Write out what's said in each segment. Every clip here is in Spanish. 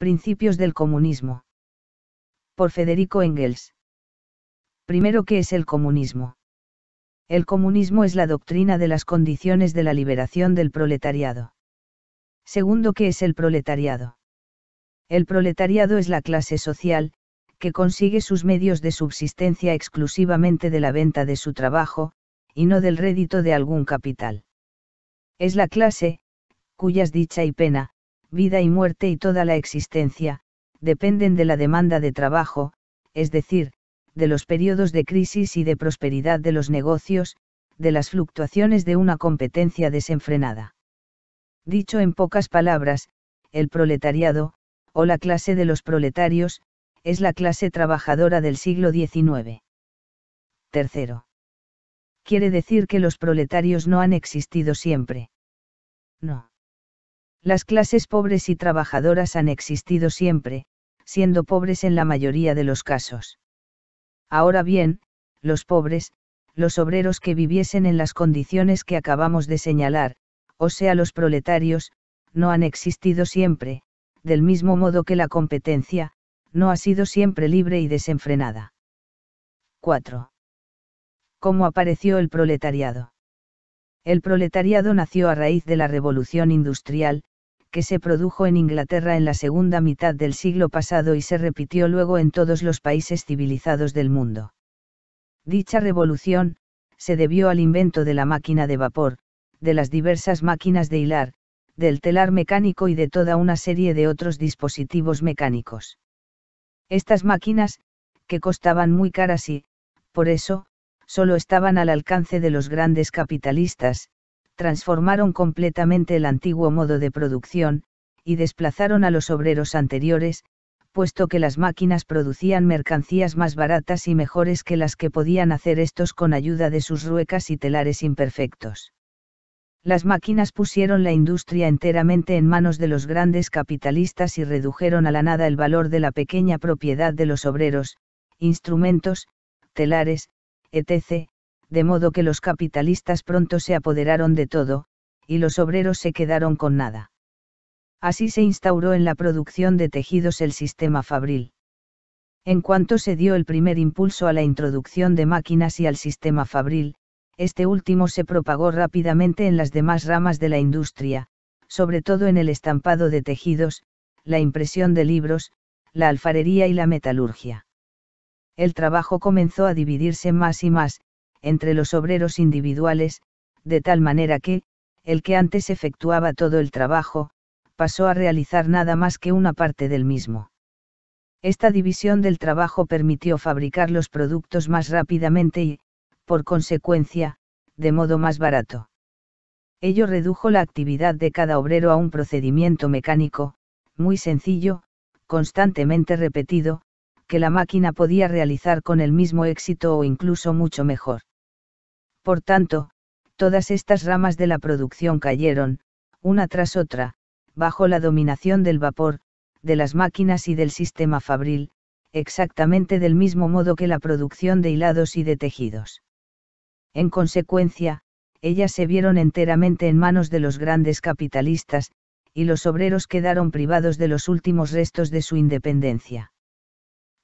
Principios del comunismo. Por Federico Engels. Primero, ¿qué es el comunismo? El comunismo es la doctrina de las condiciones de la liberación del proletariado. Segundo, ¿qué es el proletariado? El proletariado es la clase social, que consigue sus medios de subsistencia exclusivamente de la venta de su trabajo, y no del rédito de algún capital. Es la clase, cuyas dicha y pena, vida y muerte y toda la existencia, dependen de la demanda de trabajo, es decir, de los periodos de crisis y de prosperidad de los negocios, de las fluctuaciones de una competencia desenfrenada. Dicho en pocas palabras, el proletariado, o la clase de los proletarios, es la clase trabajadora del siglo XIX. Tercero. Quiere decir que los proletarios no han existido siempre. No. Las clases pobres y trabajadoras han existido siempre, siendo pobres en la mayoría de los casos. Ahora bien, los pobres, los obreros que viviesen en las condiciones que acabamos de señalar, o sea los proletarios, no han existido siempre, del mismo modo que la competencia, no ha sido siempre libre y desenfrenada. 4. ¿Cómo apareció el proletariado? El proletariado nació a raíz de la revolución industrial, que se produjo en Inglaterra en la segunda mitad del siglo pasado y se repitió luego en todos los países civilizados del mundo. Dicha revolución, se debió al invento de la máquina de vapor, de las diversas máquinas de hilar, del telar mecánico y de toda una serie de otros dispositivos mecánicos. Estas máquinas, que costaban muy caras y, por eso, solo estaban al alcance de los grandes capitalistas, transformaron completamente el antiguo modo de producción, y desplazaron a los obreros anteriores, puesto que las máquinas producían mercancías más baratas y mejores que las que podían hacer estos con ayuda de sus ruecas y telares imperfectos. Las máquinas pusieron la industria enteramente en manos de los grandes capitalistas y redujeron a la nada el valor de la pequeña propiedad de los obreros, instrumentos, telares, etc., de modo que los capitalistas pronto se apoderaron de todo, y los obreros se quedaron con nada. Así se instauró en la producción de tejidos el sistema fabril. En cuanto se dio el primer impulso a la introducción de máquinas y al sistema fabril, este último se propagó rápidamente en las demás ramas de la industria, sobre todo en el estampado de tejidos, la impresión de libros, la alfarería y la metalurgia. El trabajo comenzó a dividirse más y más, entre los obreros individuales, de tal manera que, el que antes efectuaba todo el trabajo, pasó a realizar nada más que una parte del mismo. Esta división del trabajo permitió fabricar los productos más rápidamente y, por consecuencia, de modo más barato. Ello redujo la actividad de cada obrero a un procedimiento mecánico, muy sencillo, constantemente repetido, que la máquina podía realizar con el mismo éxito o incluso mucho mejor. Por tanto, todas estas ramas de la producción cayeron, una tras otra, bajo la dominación del vapor, de las máquinas y del sistema fabril, exactamente del mismo modo que la producción de hilados y de tejidos. En consecuencia, ellas se vieron enteramente en manos de los grandes capitalistas, y los obreros quedaron privados de los últimos restos de su independencia.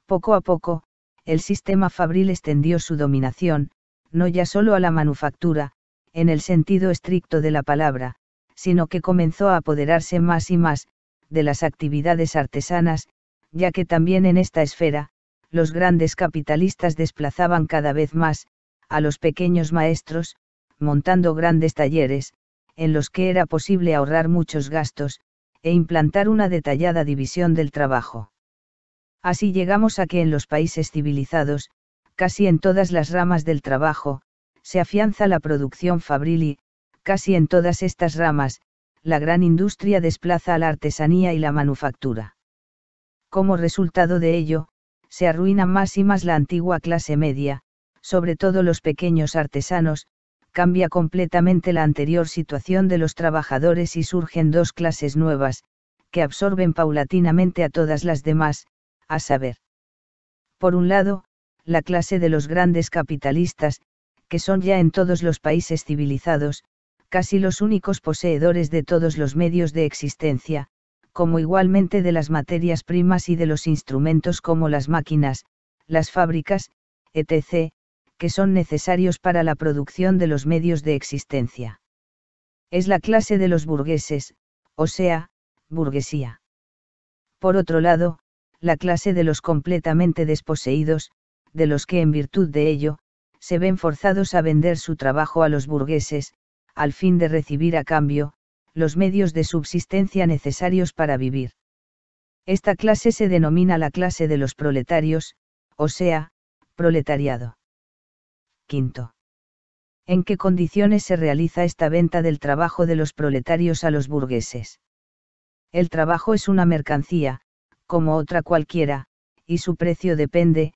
Poco a poco, el sistema fabril extendió su dominación, no ya solo a la manufactura, en el sentido estricto de la palabra, sino que comenzó a apoderarse más y más, de las actividades artesanas, ya que también en esta esfera, los grandes capitalistas desplazaban cada vez más, a los pequeños maestros, montando grandes talleres, en los que era posible ahorrar muchos gastos, e implantar una detallada división del trabajo. Así llegamos a que en los países civilizados, casi en todas las ramas del trabajo, se afianza la producción fabril y, casi en todas estas ramas, la gran industria desplaza a la artesanía y la manufactura. Como resultado de ello, se arruina más y más la antigua clase media, sobre todo los pequeños artesanos, cambia completamente la anterior situación de los trabajadores y surgen dos clases nuevas, que absorben paulatinamente a todas las demás, a saber. Por un lado, la clase de los grandes capitalistas, que son ya en todos los países civilizados, casi los únicos poseedores de todos los medios de existencia, como igualmente de las materias primas y de los instrumentos como las máquinas, las fábricas, etc., que son necesarios para la producción de los medios de existencia. Es la clase de los burgueses, o sea, burguesía. Por otro lado, la clase de los completamente desposeídos, de los que en virtud de ello, se ven forzados a vender su trabajo a los burgueses, al fin de recibir a cambio, los medios de subsistencia necesarios para vivir. Esta clase se denomina la clase de los proletarios, o sea, proletariado. Quinto. ¿En qué condiciones se realiza esta venta del trabajo de los proletarios a los burgueses? El trabajo es una mercancía, como otra cualquiera, y su precio depende,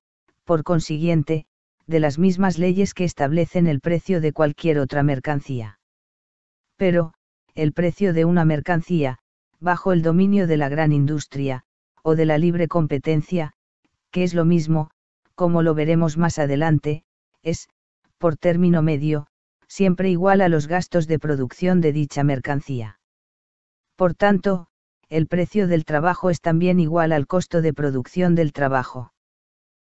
por consiguiente, de las mismas leyes que establecen el precio de cualquier otra mercancía. Pero, el precio de una mercancía, bajo el dominio de la gran industria, o de la libre competencia, que es lo mismo, como lo veremos más adelante, es, por término medio, siempre igual a los gastos de producción de dicha mercancía. Por tanto, el precio del trabajo es también igual al costo de producción del trabajo.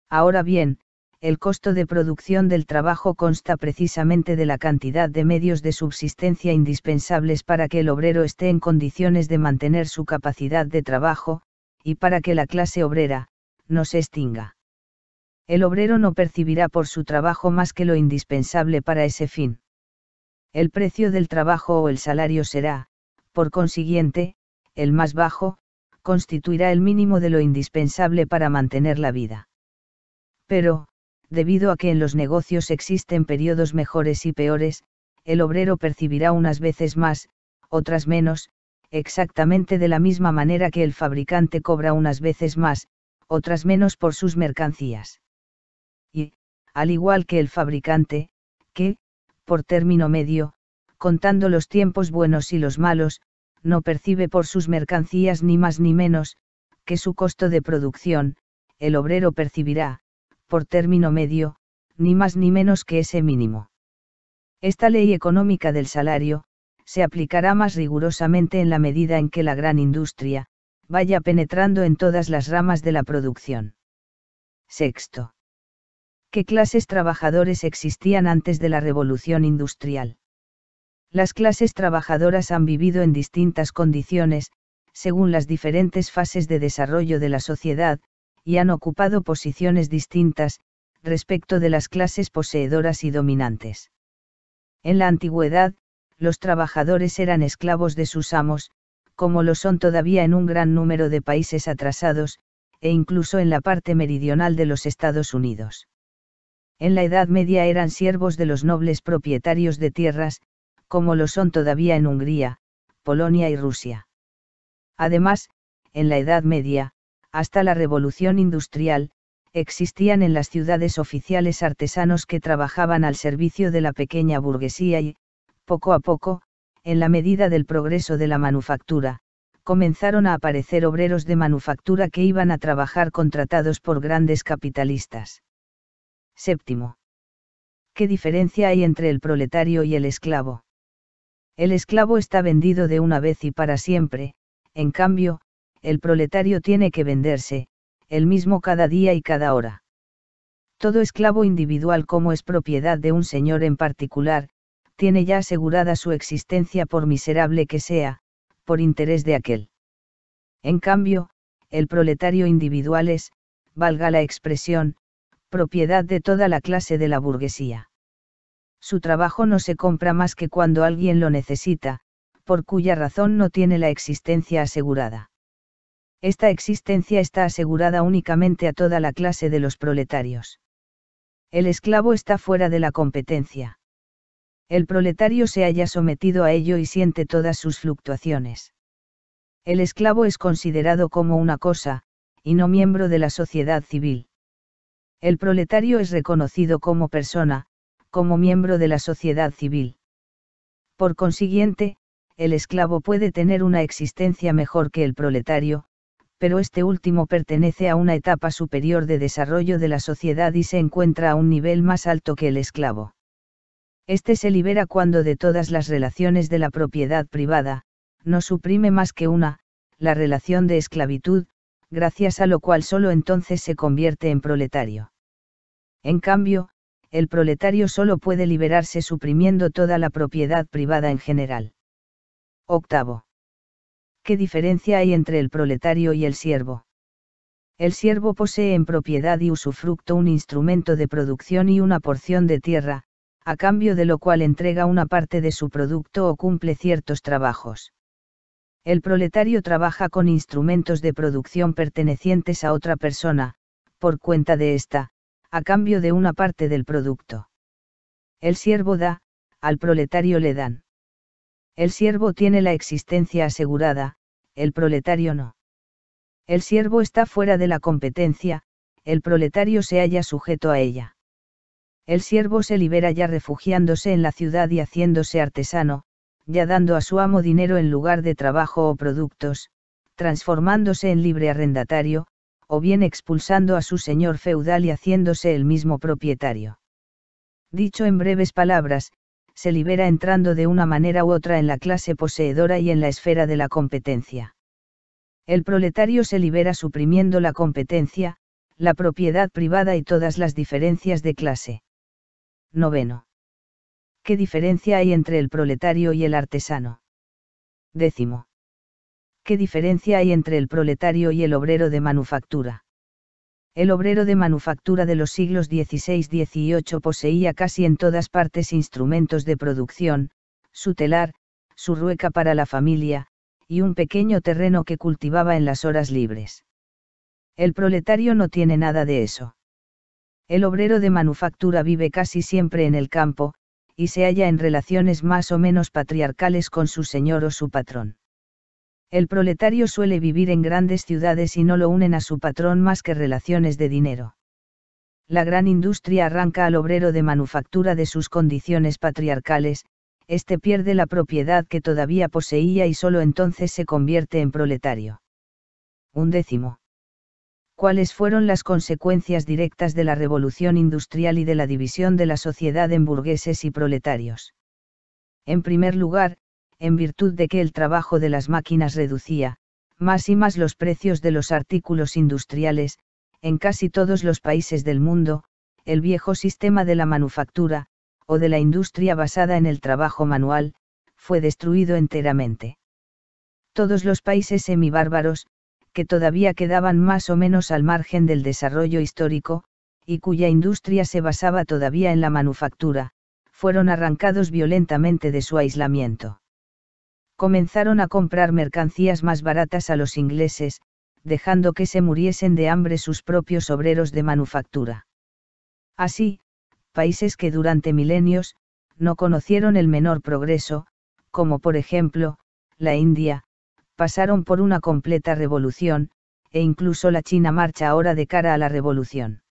Ahora bien, el costo de producción del trabajo consta precisamente de la cantidad de medios de subsistencia indispensables para que el obrero esté en condiciones de mantener su capacidad de trabajo, y para que la clase obrera, no se extinga. El obrero no percibirá por su trabajo más que lo indispensable para ese fin. El precio del trabajo o el salario será, por consiguiente, el más bajo, constituirá el mínimo de lo indispensable para mantener la vida pero, debido a que en los negocios existen periodos mejores y peores, el obrero percibirá unas veces más, otras menos, exactamente de la misma manera que el fabricante cobra unas veces más, otras menos por sus mercancías. Y, al igual que el fabricante, que, por término medio, contando los tiempos buenos y los malos, no percibe por sus mercancías ni más ni menos, que su costo de producción, el obrero percibirá, por término medio, ni más ni menos que ese mínimo. Esta ley económica del salario, se aplicará más rigurosamente en la medida en que la gran industria, vaya penetrando en todas las ramas de la producción. Sexto. ¿Qué clases trabajadores existían antes de la revolución industrial? Las clases trabajadoras han vivido en distintas condiciones, según las diferentes fases de desarrollo de la sociedad, y han ocupado posiciones distintas, respecto de las clases poseedoras y dominantes. En la antigüedad, los trabajadores eran esclavos de sus amos, como lo son todavía en un gran número de países atrasados, e incluso en la parte meridional de los Estados Unidos. En la Edad Media eran siervos de los nobles propietarios de tierras, como lo son todavía en Hungría, Polonia y Rusia. Además, en la Edad Media, hasta la revolución industrial, existían en las ciudades oficiales artesanos que trabajaban al servicio de la pequeña burguesía y, poco a poco, en la medida del progreso de la manufactura, comenzaron a aparecer obreros de manufactura que iban a trabajar contratados por grandes capitalistas. Séptimo. ¿Qué diferencia hay entre el proletario y el esclavo? El esclavo está vendido de una vez y para siempre, en cambio, el proletario tiene que venderse, el mismo cada día y cada hora. Todo esclavo individual como es propiedad de un señor en particular, tiene ya asegurada su existencia por miserable que sea, por interés de aquel. En cambio, el proletario individual es, valga la expresión, propiedad de toda la clase de la burguesía. Su trabajo no se compra más que cuando alguien lo necesita, por cuya razón no tiene la existencia asegurada. Esta existencia está asegurada únicamente a toda la clase de los proletarios. El esclavo está fuera de la competencia. El proletario se haya sometido a ello y siente todas sus fluctuaciones. El esclavo es considerado como una cosa, y no miembro de la sociedad civil. El proletario es reconocido como persona, como miembro de la sociedad civil. Por consiguiente, el esclavo puede tener una existencia mejor que el proletario, pero este último pertenece a una etapa superior de desarrollo de la sociedad y se encuentra a un nivel más alto que el esclavo. Este se libera cuando de todas las relaciones de la propiedad privada, no suprime más que una, la relación de esclavitud, gracias a lo cual solo entonces se convierte en proletario. En cambio, el proletario solo puede liberarse suprimiendo toda la propiedad privada en general. Octavo. ¿qué diferencia hay entre el proletario y el siervo? El siervo posee en propiedad y usufructo un instrumento de producción y una porción de tierra, a cambio de lo cual entrega una parte de su producto o cumple ciertos trabajos. El proletario trabaja con instrumentos de producción pertenecientes a otra persona, por cuenta de ésta, a cambio de una parte del producto. El siervo da, al proletario le dan. El siervo tiene la existencia asegurada, el proletario no. El siervo está fuera de la competencia, el proletario se halla sujeto a ella. El siervo se libera ya refugiándose en la ciudad y haciéndose artesano, ya dando a su amo dinero en lugar de trabajo o productos, transformándose en libre arrendatario, o bien expulsando a su señor feudal y haciéndose el mismo propietario. Dicho en breves palabras, se libera entrando de una manera u otra en la clase poseedora y en la esfera de la competencia. El proletario se libera suprimiendo la competencia, la propiedad privada y todas las diferencias de clase. Noveno. ¿Qué diferencia hay entre el proletario y el artesano? Décimo. ¿Qué diferencia hay entre el proletario y el obrero de manufactura? el obrero de manufactura de los siglos XVI-XVIII poseía casi en todas partes instrumentos de producción, su telar, su rueca para la familia, y un pequeño terreno que cultivaba en las horas libres. El proletario no tiene nada de eso. El obrero de manufactura vive casi siempre en el campo, y se halla en relaciones más o menos patriarcales con su señor o su patrón. El proletario suele vivir en grandes ciudades y no lo unen a su patrón más que relaciones de dinero. La gran industria arranca al obrero de manufactura de sus condiciones patriarcales, éste pierde la propiedad que todavía poseía y solo entonces se convierte en proletario. Un décimo. ¿Cuáles fueron las consecuencias directas de la revolución industrial y de la división de la sociedad en burgueses y proletarios? En primer lugar, en virtud de que el trabajo de las máquinas reducía, más y más los precios de los artículos industriales, en casi todos los países del mundo, el viejo sistema de la manufactura, o de la industria basada en el trabajo manual, fue destruido enteramente. Todos los países semibárbaros, que todavía quedaban más o menos al margen del desarrollo histórico, y cuya industria se basaba todavía en la manufactura, fueron arrancados violentamente de su aislamiento comenzaron a comprar mercancías más baratas a los ingleses, dejando que se muriesen de hambre sus propios obreros de manufactura. Así, países que durante milenios, no conocieron el menor progreso, como por ejemplo, la India, pasaron por una completa revolución, e incluso la China marcha ahora de cara a la revolución.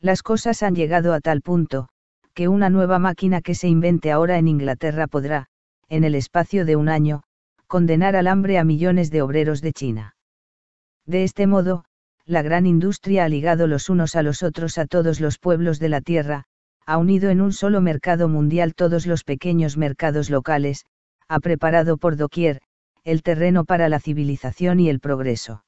Las cosas han llegado a tal punto, que una nueva máquina que se invente ahora en Inglaterra podrá, en el espacio de un año, condenar al hambre a millones de obreros de China. De este modo, la gran industria ha ligado los unos a los otros a todos los pueblos de la Tierra, ha unido en un solo mercado mundial todos los pequeños mercados locales, ha preparado por doquier, el terreno para la civilización y el progreso.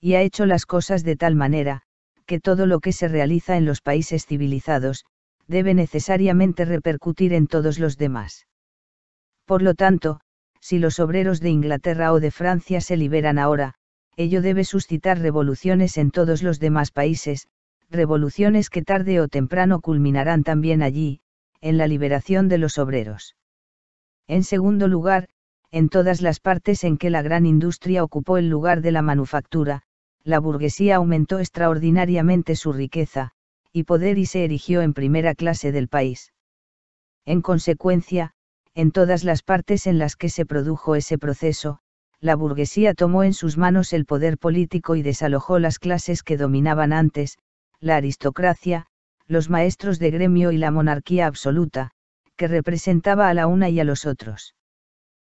Y ha hecho las cosas de tal manera, que todo lo que se realiza en los países civilizados, debe necesariamente repercutir en todos los demás. Por lo tanto, si los obreros de Inglaterra o de Francia se liberan ahora, ello debe suscitar revoluciones en todos los demás países, revoluciones que tarde o temprano culminarán también allí, en la liberación de los obreros. En segundo lugar, en todas las partes en que la gran industria ocupó el lugar de la manufactura, la burguesía aumentó extraordinariamente su riqueza, y poder y se erigió en primera clase del país. En consecuencia, en todas las partes en las que se produjo ese proceso, la burguesía tomó en sus manos el poder político y desalojó las clases que dominaban antes, la aristocracia, los maestros de gremio y la monarquía absoluta, que representaba a la una y a los otros.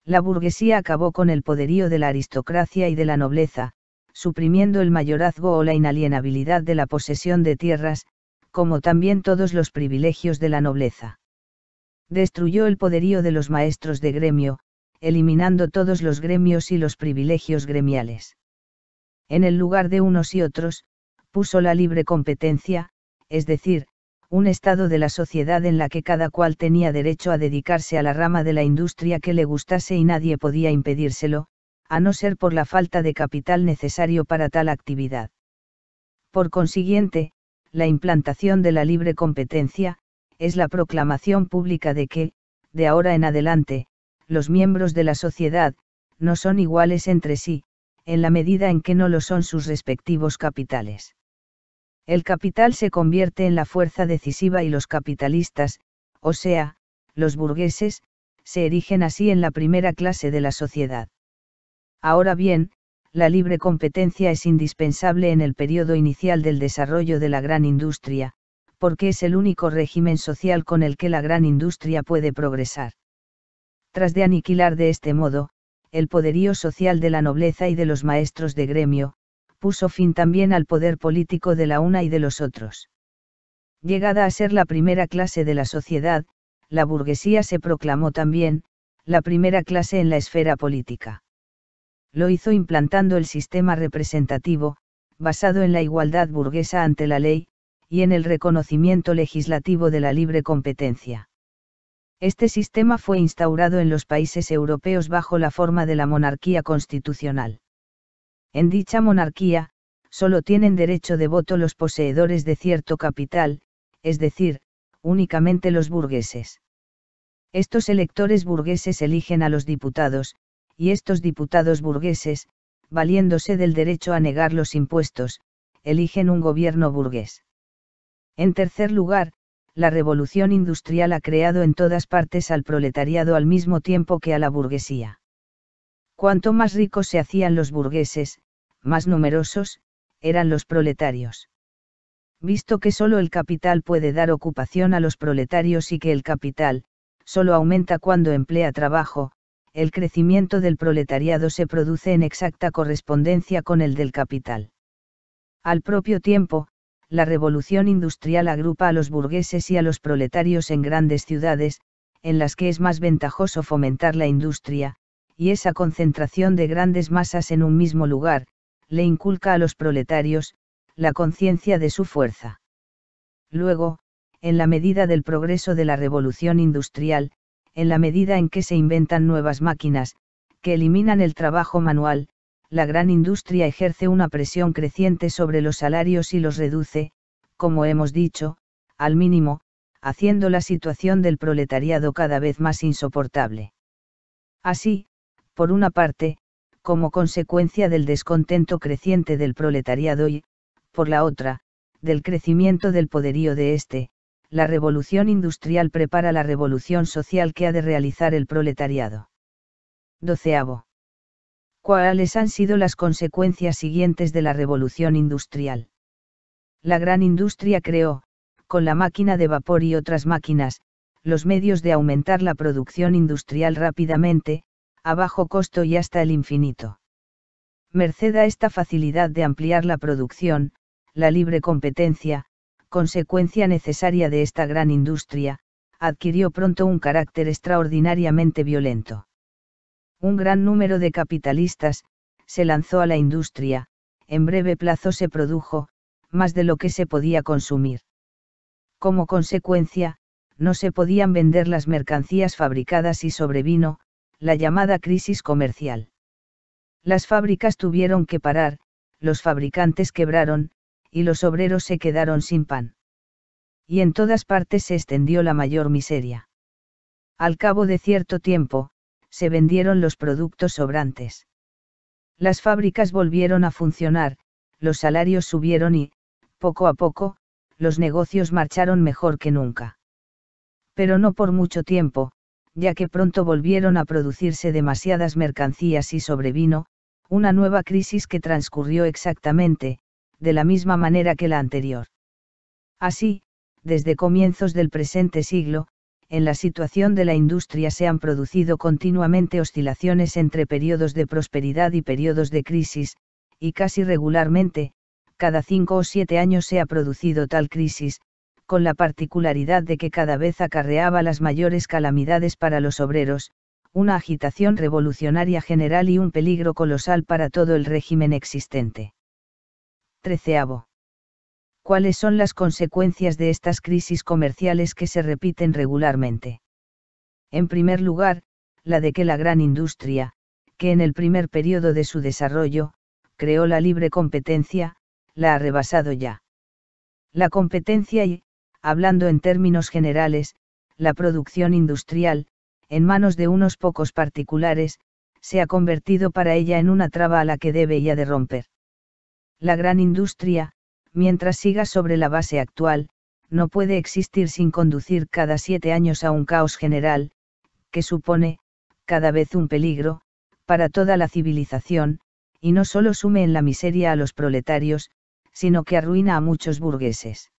La burguesía acabó con el poderío de la aristocracia y de la nobleza, suprimiendo el mayorazgo o la inalienabilidad de la posesión de tierras, como también todos los privilegios de la nobleza destruyó el poderío de los maestros de gremio, eliminando todos los gremios y los privilegios gremiales. En el lugar de unos y otros, puso la libre competencia, es decir, un estado de la sociedad en la que cada cual tenía derecho a dedicarse a la rama de la industria que le gustase y nadie podía impedírselo, a no ser por la falta de capital necesario para tal actividad. Por consiguiente, la implantación de la libre competencia, es la proclamación pública de que, de ahora en adelante, los miembros de la sociedad, no son iguales entre sí, en la medida en que no lo son sus respectivos capitales. El capital se convierte en la fuerza decisiva y los capitalistas, o sea, los burgueses, se erigen así en la primera clase de la sociedad. Ahora bien, la libre competencia es indispensable en el periodo inicial del desarrollo de la gran industria, porque es el único régimen social con el que la gran industria puede progresar. Tras de aniquilar de este modo, el poderío social de la nobleza y de los maestros de gremio, puso fin también al poder político de la una y de los otros. Llegada a ser la primera clase de la sociedad, la burguesía se proclamó también, la primera clase en la esfera política. Lo hizo implantando el sistema representativo, basado en la igualdad burguesa ante la ley, y en el reconocimiento legislativo de la libre competencia. Este sistema fue instaurado en los países europeos bajo la forma de la monarquía constitucional. En dicha monarquía, solo tienen derecho de voto los poseedores de cierto capital, es decir, únicamente los burgueses. Estos electores burgueses eligen a los diputados, y estos diputados burgueses, valiéndose del derecho a negar los impuestos, eligen un gobierno burgués. En tercer lugar, la revolución industrial ha creado en todas partes al proletariado al mismo tiempo que a la burguesía. Cuanto más ricos se hacían los burgueses, más numerosos, eran los proletarios. Visto que solo el capital puede dar ocupación a los proletarios y que el capital, solo aumenta cuando emplea trabajo, el crecimiento del proletariado se produce en exacta correspondencia con el del capital. Al propio tiempo, la revolución industrial agrupa a los burgueses y a los proletarios en grandes ciudades, en las que es más ventajoso fomentar la industria, y esa concentración de grandes masas en un mismo lugar, le inculca a los proletarios, la conciencia de su fuerza. Luego, en la medida del progreso de la revolución industrial, en la medida en que se inventan nuevas máquinas, que eliminan el trabajo manual, la gran industria ejerce una presión creciente sobre los salarios y los reduce, como hemos dicho, al mínimo, haciendo la situación del proletariado cada vez más insoportable. Así, por una parte, como consecuencia del descontento creciente del proletariado y, por la otra, del crecimiento del poderío de éste, la revolución industrial prepara la revolución social que ha de realizar el proletariado. Doceavo. ¿Cuáles han sido las consecuencias siguientes de la revolución industrial? La gran industria creó, con la máquina de vapor y otras máquinas, los medios de aumentar la producción industrial rápidamente, a bajo costo y hasta el infinito. Merced a esta facilidad de ampliar la producción, la libre competencia, consecuencia necesaria de esta gran industria, adquirió pronto un carácter extraordinariamente violento. Un gran número de capitalistas, se lanzó a la industria, en breve plazo se produjo, más de lo que se podía consumir. Como consecuencia, no se podían vender las mercancías fabricadas y sobrevino, la llamada crisis comercial. Las fábricas tuvieron que parar, los fabricantes quebraron, y los obreros se quedaron sin pan. Y en todas partes se extendió la mayor miseria. Al cabo de cierto tiempo, se vendieron los productos sobrantes. Las fábricas volvieron a funcionar, los salarios subieron y, poco a poco, los negocios marcharon mejor que nunca. Pero no por mucho tiempo, ya que pronto volvieron a producirse demasiadas mercancías y sobrevino, una nueva crisis que transcurrió exactamente, de la misma manera que la anterior. Así, desde comienzos del presente siglo, en la situación de la industria se han producido continuamente oscilaciones entre periodos de prosperidad y periodos de crisis, y casi regularmente, cada cinco o siete años se ha producido tal crisis, con la particularidad de que cada vez acarreaba las mayores calamidades para los obreros, una agitación revolucionaria general y un peligro colosal para todo el régimen existente. Treceavo cuáles son las consecuencias de estas crisis comerciales que se repiten regularmente. En primer lugar, la de que la gran industria, que en el primer periodo de su desarrollo, creó la libre competencia, la ha rebasado ya. La competencia y, hablando en términos generales, la producción industrial, en manos de unos pocos particulares, se ha convertido para ella en una traba a la que debe ella de romper. La gran industria, mientras siga sobre la base actual, no puede existir sin conducir cada siete años a un caos general, que supone, cada vez un peligro, para toda la civilización, y no solo sume en la miseria a los proletarios, sino que arruina a muchos burgueses.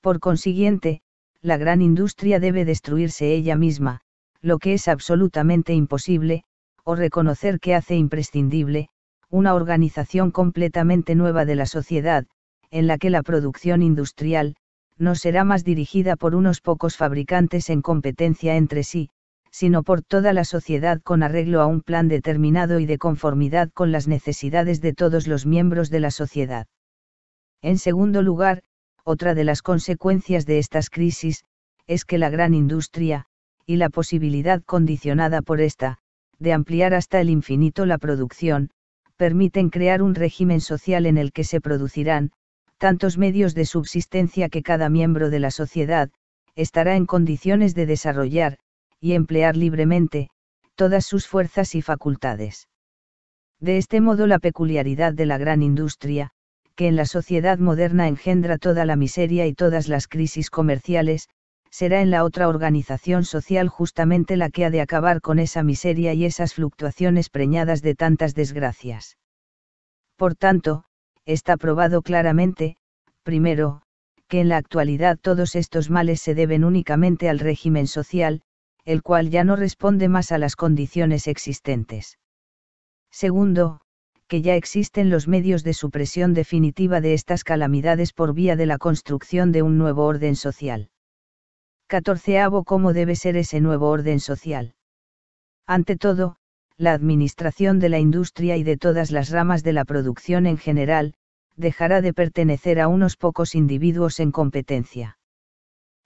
Por consiguiente, la gran industria debe destruirse ella misma, lo que es absolutamente imposible, o reconocer que hace imprescindible, una organización completamente nueva de la sociedad, en la que la producción industrial, no será más dirigida por unos pocos fabricantes en competencia entre sí, sino por toda la sociedad con arreglo a un plan determinado y de conformidad con las necesidades de todos los miembros de la sociedad. En segundo lugar, otra de las consecuencias de estas crisis, es que la gran industria, y la posibilidad condicionada por esta, de ampliar hasta el infinito la producción, permiten crear un régimen social en el que se producirán, tantos medios de subsistencia que cada miembro de la sociedad, estará en condiciones de desarrollar, y emplear libremente, todas sus fuerzas y facultades. De este modo la peculiaridad de la gran industria, que en la sociedad moderna engendra toda la miseria y todas las crisis comerciales, será en la otra organización social justamente la que ha de acabar con esa miseria y esas fluctuaciones preñadas de tantas desgracias. Por tanto, está probado claramente, primero, que en la actualidad todos estos males se deben únicamente al régimen social, el cual ya no responde más a las condiciones existentes. Segundo, que ya existen los medios de supresión definitiva de estas calamidades por vía de la construcción de un nuevo orden social. Catorceavo, ¿Cómo debe ser ese nuevo orden social? Ante todo, la administración de la industria y de todas las ramas de la producción en general, dejará de pertenecer a unos pocos individuos en competencia.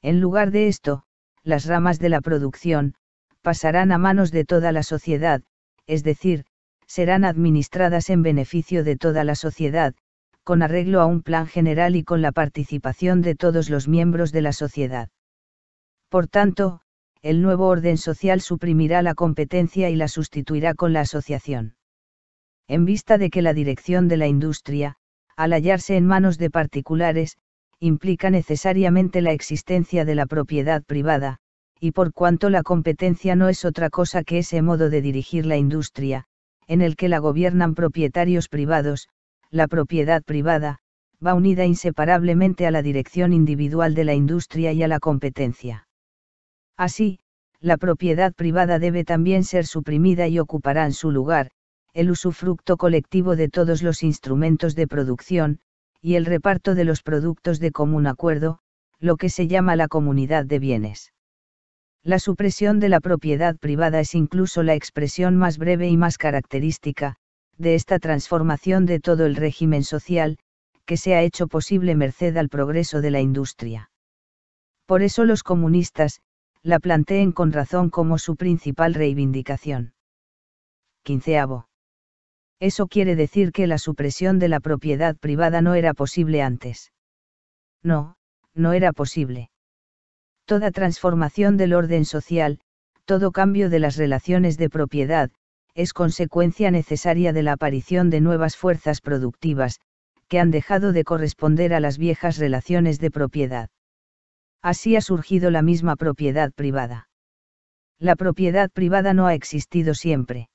En lugar de esto, las ramas de la producción, pasarán a manos de toda la sociedad, es decir, serán administradas en beneficio de toda la sociedad, con arreglo a un plan general y con la participación de todos los miembros de la sociedad. Por tanto, el nuevo orden social suprimirá la competencia y la sustituirá con la asociación. En vista de que la dirección de la industria, al hallarse en manos de particulares, implica necesariamente la existencia de la propiedad privada, y por cuanto la competencia no es otra cosa que ese modo de dirigir la industria, en el que la gobiernan propietarios privados, la propiedad privada, va unida inseparablemente a la dirección individual de la industria y a la competencia. Así, la propiedad privada debe también ser suprimida y ocupará en su lugar, el usufructo colectivo de todos los instrumentos de producción, y el reparto de los productos de común acuerdo, lo que se llama la comunidad de bienes. La supresión de la propiedad privada es incluso la expresión más breve y más característica, de esta transformación de todo el régimen social, que se ha hecho posible merced al progreso de la industria. Por eso los comunistas, la planteen con razón como su principal reivindicación. Quinceavo. Eso quiere decir que la supresión de la propiedad privada no era posible antes. No, no era posible. Toda transformación del orden social, todo cambio de las relaciones de propiedad, es consecuencia necesaria de la aparición de nuevas fuerzas productivas, que han dejado de corresponder a las viejas relaciones de propiedad así ha surgido la misma propiedad privada. La propiedad privada no ha existido siempre.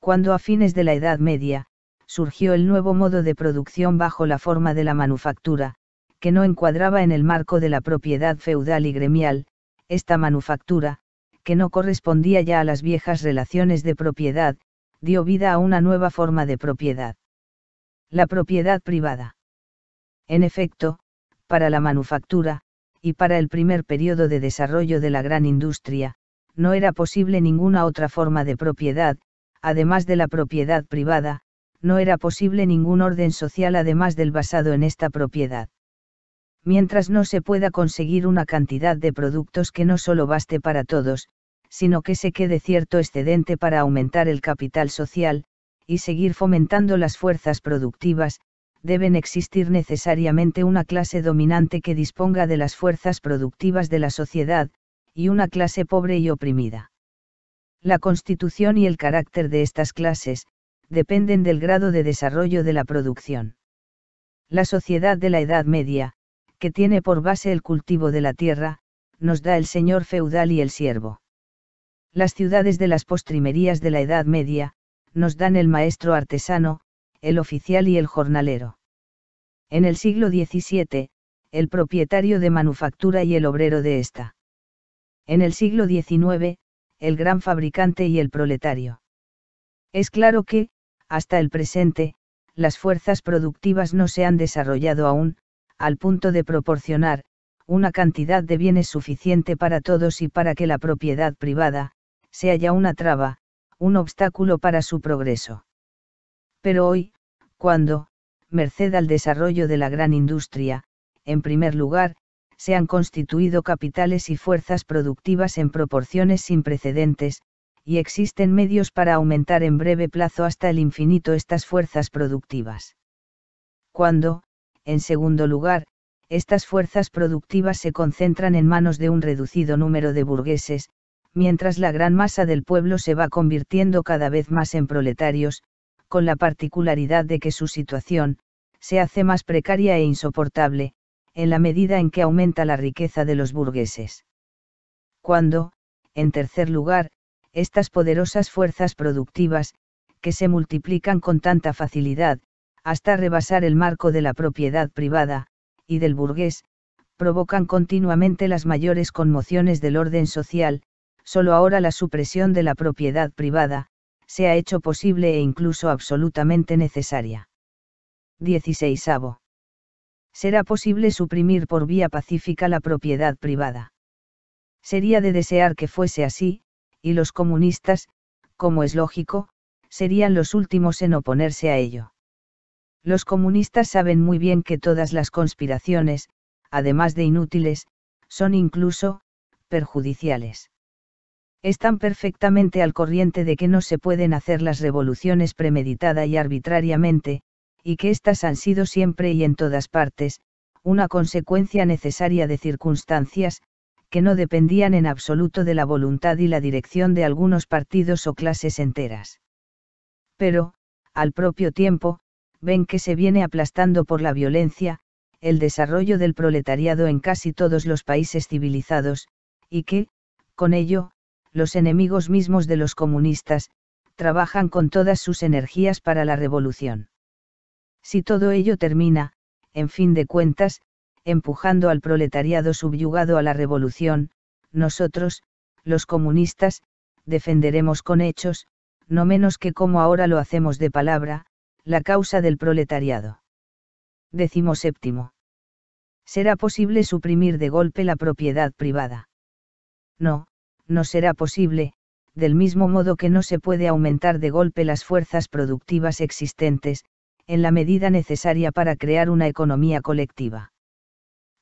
Cuando a fines de la Edad Media, surgió el nuevo modo de producción bajo la forma de la manufactura, que no encuadraba en el marco de la propiedad feudal y gremial, esta manufactura, que no correspondía ya a las viejas relaciones de propiedad, dio vida a una nueva forma de propiedad. La propiedad privada. En efecto, para la manufactura, y para el primer periodo de desarrollo de la gran industria, no era posible ninguna otra forma de propiedad, además de la propiedad privada, no era posible ningún orden social además del basado en esta propiedad. Mientras no se pueda conseguir una cantidad de productos que no solo baste para todos, sino que se quede cierto excedente para aumentar el capital social, y seguir fomentando las fuerzas productivas, deben existir necesariamente una clase dominante que disponga de las fuerzas productivas de la sociedad, y una clase pobre y oprimida. La constitución y el carácter de estas clases, dependen del grado de desarrollo de la producción. La sociedad de la Edad Media, que tiene por base el cultivo de la tierra, nos da el señor feudal y el siervo. Las ciudades de las postrimerías de la Edad Media, nos dan el maestro artesano, el oficial y el jornalero. En el siglo XVII, el propietario de manufactura y el obrero de esta. En el siglo XIX, el gran fabricante y el proletario. Es claro que, hasta el presente, las fuerzas productivas no se han desarrollado aún, al punto de proporcionar, una cantidad de bienes suficiente para todos y para que la propiedad privada, sea ya una traba, un obstáculo para su progreso. Pero hoy, cuando, merced al desarrollo de la gran industria, en primer lugar, se han constituido capitales y fuerzas productivas en proporciones sin precedentes, y existen medios para aumentar en breve plazo hasta el infinito estas fuerzas productivas. Cuando, en segundo lugar, estas fuerzas productivas se concentran en manos de un reducido número de burgueses, mientras la gran masa del pueblo se va convirtiendo cada vez más en proletarios, con la particularidad de que su situación, se hace más precaria e insoportable, en la medida en que aumenta la riqueza de los burgueses. Cuando, en tercer lugar, estas poderosas fuerzas productivas, que se multiplican con tanta facilidad, hasta rebasar el marco de la propiedad privada, y del burgués, provocan continuamente las mayores conmociones del orden social, solo ahora la supresión de la propiedad privada, se ha hecho posible e incluso absolutamente necesaria. 16. Será posible suprimir por vía pacífica la propiedad privada. Sería de desear que fuese así, y los comunistas, como es lógico, serían los últimos en oponerse a ello. Los comunistas saben muy bien que todas las conspiraciones, además de inútiles, son incluso, perjudiciales están perfectamente al corriente de que no se pueden hacer las revoluciones premeditada y arbitrariamente, y que éstas han sido siempre y en todas partes, una consecuencia necesaria de circunstancias, que no dependían en absoluto de la voluntad y la dirección de algunos partidos o clases enteras. Pero, al propio tiempo, ven que se viene aplastando por la violencia, el desarrollo del proletariado en casi todos los países civilizados, y que, con ello, los enemigos mismos de los comunistas, trabajan con todas sus energías para la revolución. Si todo ello termina, en fin de cuentas, empujando al proletariado subyugado a la revolución, nosotros, los comunistas, defenderemos con hechos, no menos que como ahora lo hacemos de palabra, la causa del proletariado. Décimo séptimo. ¿Será posible suprimir de golpe la propiedad privada? No, no será posible, del mismo modo que no se puede aumentar de golpe las fuerzas productivas existentes, en la medida necesaria para crear una economía colectiva.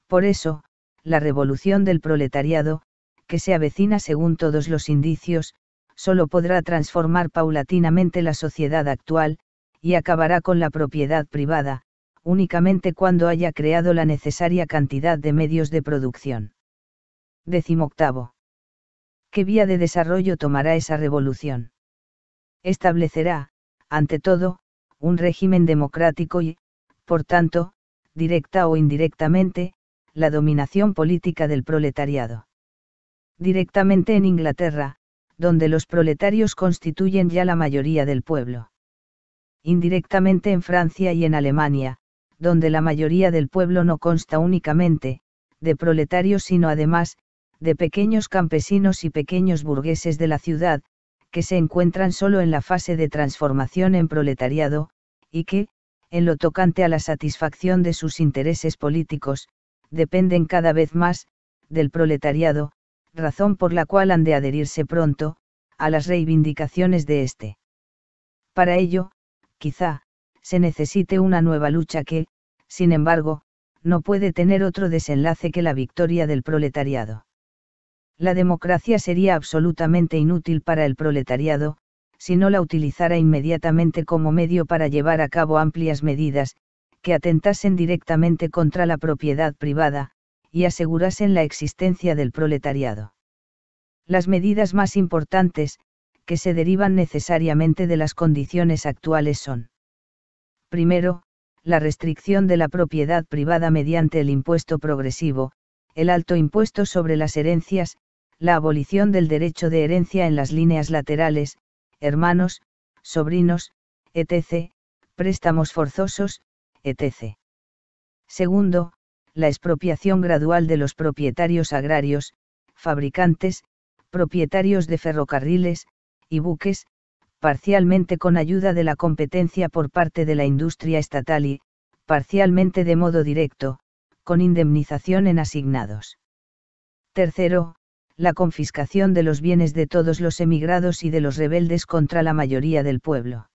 Por eso, la revolución del proletariado, que se avecina según todos los indicios, solo podrá transformar paulatinamente la sociedad actual, y acabará con la propiedad privada, únicamente cuando haya creado la necesaria cantidad de medios de producción. Decimoctavo qué vía de desarrollo tomará esa revolución. Establecerá, ante todo, un régimen democrático y, por tanto, directa o indirectamente, la dominación política del proletariado. Directamente en Inglaterra, donde los proletarios constituyen ya la mayoría del pueblo. Indirectamente en Francia y en Alemania, donde la mayoría del pueblo no consta únicamente, de proletarios sino además, de pequeños campesinos y pequeños burgueses de la ciudad, que se encuentran solo en la fase de transformación en proletariado, y que, en lo tocante a la satisfacción de sus intereses políticos, dependen cada vez más, del proletariado, razón por la cual han de adherirse pronto, a las reivindicaciones de éste. Para ello, quizá, se necesite una nueva lucha que, sin embargo, no puede tener otro desenlace que la victoria del proletariado. La democracia sería absolutamente inútil para el proletariado, si no la utilizara inmediatamente como medio para llevar a cabo amplias medidas, que atentasen directamente contra la propiedad privada, y asegurasen la existencia del proletariado. Las medidas más importantes, que se derivan necesariamente de las condiciones actuales son. Primero, la restricción de la propiedad privada mediante el impuesto progresivo, el alto impuesto sobre las herencias, la abolición del derecho de herencia en las líneas laterales, hermanos, sobrinos, etc., préstamos forzosos, etc. Segundo, la expropiación gradual de los propietarios agrarios, fabricantes, propietarios de ferrocarriles, y buques, parcialmente con ayuda de la competencia por parte de la industria estatal y, parcialmente de modo directo, con indemnización en asignados. Tercero, la confiscación de los bienes de todos los emigrados y de los rebeldes contra la mayoría del pueblo.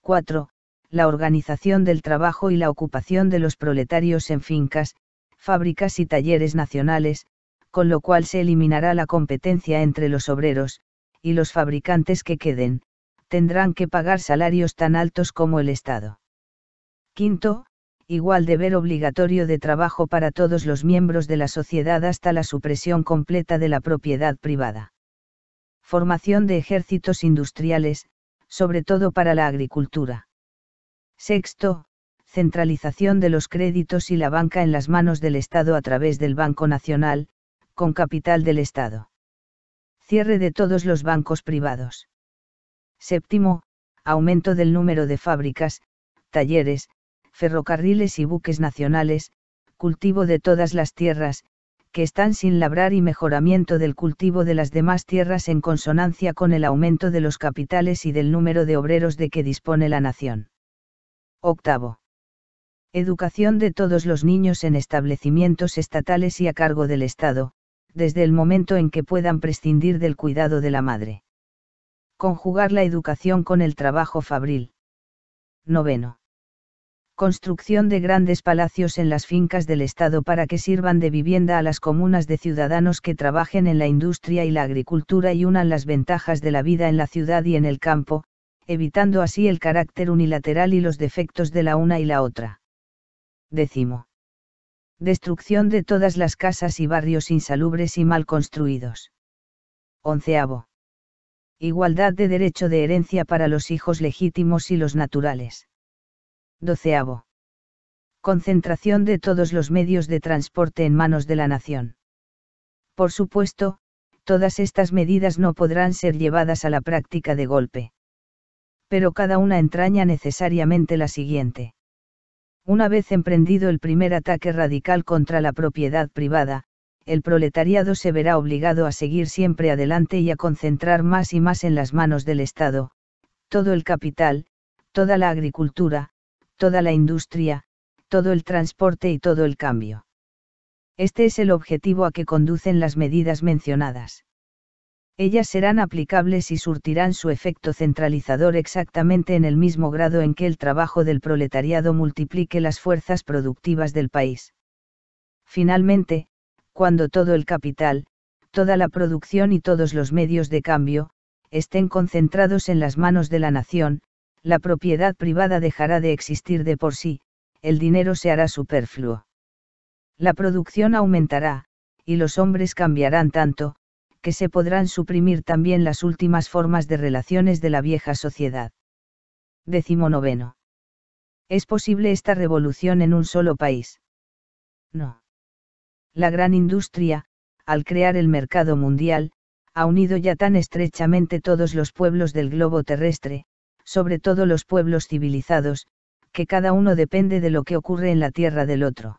4. La organización del trabajo y la ocupación de los proletarios en fincas, fábricas y talleres nacionales, con lo cual se eliminará la competencia entre los obreros, y los fabricantes que queden, tendrán que pagar salarios tan altos como el Estado. 5 igual deber obligatorio de trabajo para todos los miembros de la sociedad hasta la supresión completa de la propiedad privada. Formación de ejércitos industriales, sobre todo para la agricultura. Sexto, centralización de los créditos y la banca en las manos del Estado a través del Banco Nacional, con capital del Estado. Cierre de todos los bancos privados. Séptimo, aumento del número de fábricas, talleres, ferrocarriles y buques nacionales, cultivo de todas las tierras, que están sin labrar y mejoramiento del cultivo de las demás tierras en consonancia con el aumento de los capitales y del número de obreros de que dispone la nación. Octavo. Educación de todos los niños en establecimientos estatales y a cargo del Estado, desde el momento en que puedan prescindir del cuidado de la madre. Conjugar la educación con el trabajo fabril. Noveno construcción de grandes palacios en las fincas del Estado para que sirvan de vivienda a las comunas de ciudadanos que trabajen en la industria y la agricultura y unan las ventajas de la vida en la ciudad y en el campo, evitando así el carácter unilateral y los defectos de la una y la otra. Décimo. Destrucción de todas las casas y barrios insalubres y mal construidos. Onceavo. Igualdad de derecho de herencia para los hijos legítimos y los naturales Doceavo. Concentración de todos los medios de transporte en manos de la nación. Por supuesto, todas estas medidas no podrán ser llevadas a la práctica de golpe. Pero cada una entraña necesariamente la siguiente. Una vez emprendido el primer ataque radical contra la propiedad privada, el proletariado se verá obligado a seguir siempre adelante y a concentrar más y más en las manos del Estado, todo el capital, toda la agricultura, toda la industria, todo el transporte y todo el cambio. Este es el objetivo a que conducen las medidas mencionadas. Ellas serán aplicables y surtirán su efecto centralizador exactamente en el mismo grado en que el trabajo del proletariado multiplique las fuerzas productivas del país. Finalmente, cuando todo el capital, toda la producción y todos los medios de cambio, estén concentrados en las manos de la nación, la propiedad privada dejará de existir de por sí, el dinero se hará superfluo. La producción aumentará, y los hombres cambiarán tanto, que se podrán suprimir también las últimas formas de relaciones de la vieja sociedad. Décimo noveno. ¿Es posible esta revolución en un solo país? No. La gran industria, al crear el mercado mundial, ha unido ya tan estrechamente todos los pueblos del globo terrestre, sobre todo los pueblos civilizados, que cada uno depende de lo que ocurre en la tierra del otro.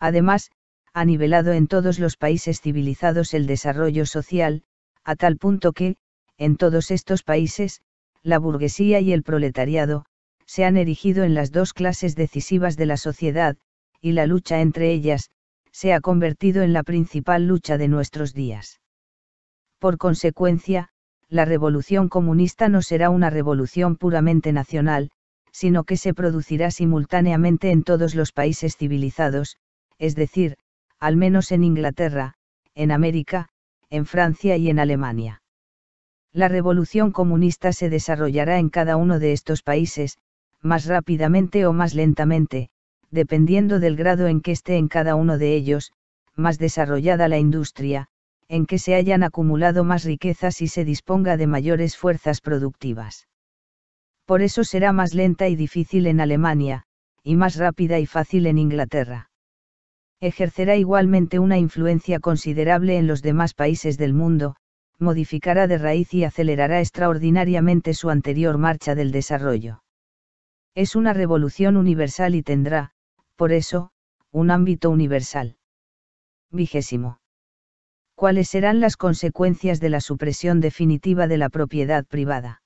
Además, ha nivelado en todos los países civilizados el desarrollo social, a tal punto que, en todos estos países, la burguesía y el proletariado, se han erigido en las dos clases decisivas de la sociedad, y la lucha entre ellas, se ha convertido en la principal lucha de nuestros días. Por consecuencia, la revolución comunista no será una revolución puramente nacional, sino que se producirá simultáneamente en todos los países civilizados, es decir, al menos en Inglaterra, en América, en Francia y en Alemania. La revolución comunista se desarrollará en cada uno de estos países, más rápidamente o más lentamente, dependiendo del grado en que esté en cada uno de ellos, más desarrollada la industria, en que se hayan acumulado más riquezas y se disponga de mayores fuerzas productivas. Por eso será más lenta y difícil en Alemania, y más rápida y fácil en Inglaterra. Ejercerá igualmente una influencia considerable en los demás países del mundo, modificará de raíz y acelerará extraordinariamente su anterior marcha del desarrollo. Es una revolución universal y tendrá, por eso, un ámbito universal. Vigésimo cuáles serán las consecuencias de la supresión definitiva de la propiedad privada.